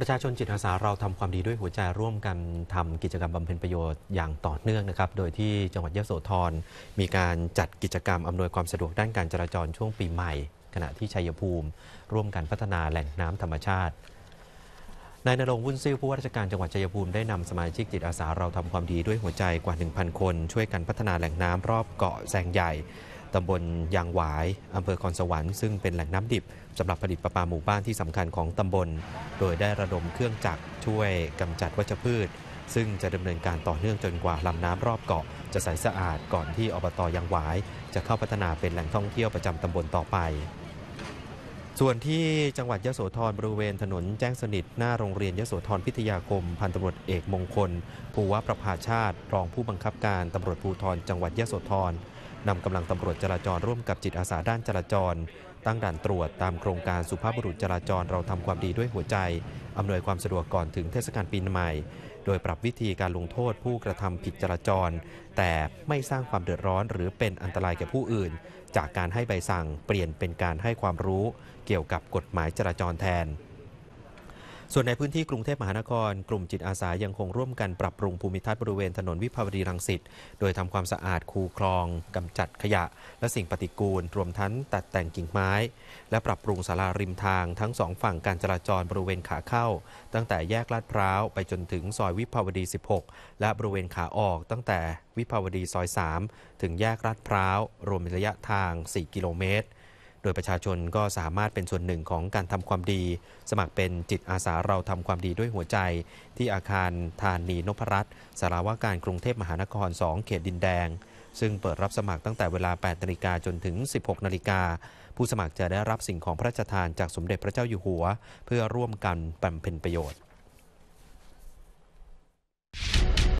ประชาชนจิตอาสาเราทำความดีด้วยหัวใจร่วมกันทำกิจกรรมบำเพ็ญประโยชน์อย่างต่อเนื่องนะครับโดยที่จังหวัดยะโสธรมีการจัดกิจกรรมอำนวยความสะดวกด้านการจราจรช่วงปีใหม่ขณะที่ชัยภูมิร่วมกันพัฒนาแหล่งน้ำธรรมชาตินายนรงวุ่นซิ่วผู้ว่าราชการจังหวัดชัยภูมิได้นำสมาชิกจิตอาสาเราทำความดีด้วยหัวใจกว่า 1,000 คน ช่วยกันพัฒนาแหล่งน้ำรอบเกาะแซงใหญ่ตำบลยางหวายอำเภอคอนสวรรค์ ซึ่งเป็นแหล่งน้ำดิบสำหรับผลิตประปาหมู่บ้านที่สำคัญของตำบล โดยได้ระดมเครื่องจักรช่วยกำจัดวัชพืช ซึ่งจะดำเนินการต่อเนื่องจนกว่าลำน้ำรอบเกาะ จะใสสะอาดก่อนที่อบตยางหวาย จะเข้าพัฒนาเป็นแหล่งท่องเที่ยวประจำตำบลต่อไป ส่วนที่จังหวัดยะโสธร บริเวณถนนแจ้งสนิทหน้าโรงเรียนยะโสธรพิทยาคมพันตำรวจเอกมงคล ภูวประภาชาติรองผู้บังคับการตำรวจภูธร จังหวัดยะโสธรนำกำลังตำรวจจราจรร่วมกับจิตอาสาด้านจราจร ตั้งด่านตรวจตามโครงการสุภาพบุรุษจราจรเราทำความดีด้วยหัวใจ อำนวยความสะดวกก่อนถึงเทศกาลปีใหม่ โดยปรับวิธีการลงโทษผู้กระทำผิดจราจร แต่ไม่สร้างความเดือดร้อนหรือเป็นอันตรายแก่ผู้อื่น จากการให้ใบสั่งเปลี่ยนเป็นการให้ความรู้เกี่ยวกับกฎหมายจราจรแทนส่วนในพื้นที่กรุงเทพมหานคร กลุ่มจิตอาสายังคงร่วมกันปรับปรุงภูมิทัศน์บริเวณถนนวิภาวดีรังสิตโดยทำความสะอาดคูคลอง กำจัดขยะและสิ่งปฏิกูลรวมทั้งตัดแต่งกิ่งไม้ และปรับปรุงสาราริมทางทั้งสองฝั่งการจราจรบริเวณขาเข้า ตั้งแต่แยกลาดพร้าวไปจนถึงซอยวิภาวดี 16 และบริเวณขาออก ตั้งแต่วิภาวดีซอย 3 ถึงแยกลาดพร้าวรวมระยะทาง 4 กิโลเมตรโดยประชาชนก็สามารถเป็นส่วนหนึ่งของการทำความดี สมัครเป็นจิตอาสาเราทำความดีด้วยหัวใจ ที่อาคารธานีนพรัตน์สารวาการกรุงเทพมหานคร 2 เขตดินแดง ซึ่งเปิดรับสมัครตั้งแต่เวลา 8 นาฬิกาจนถึง 16 นาฬิกาผู้สมัครจะได้รับสิ่งของพระราชทานจากสมเด็จพระเจ้าอยู่หัว เพื่อร่วมกันบำเพ็ญประโยชน์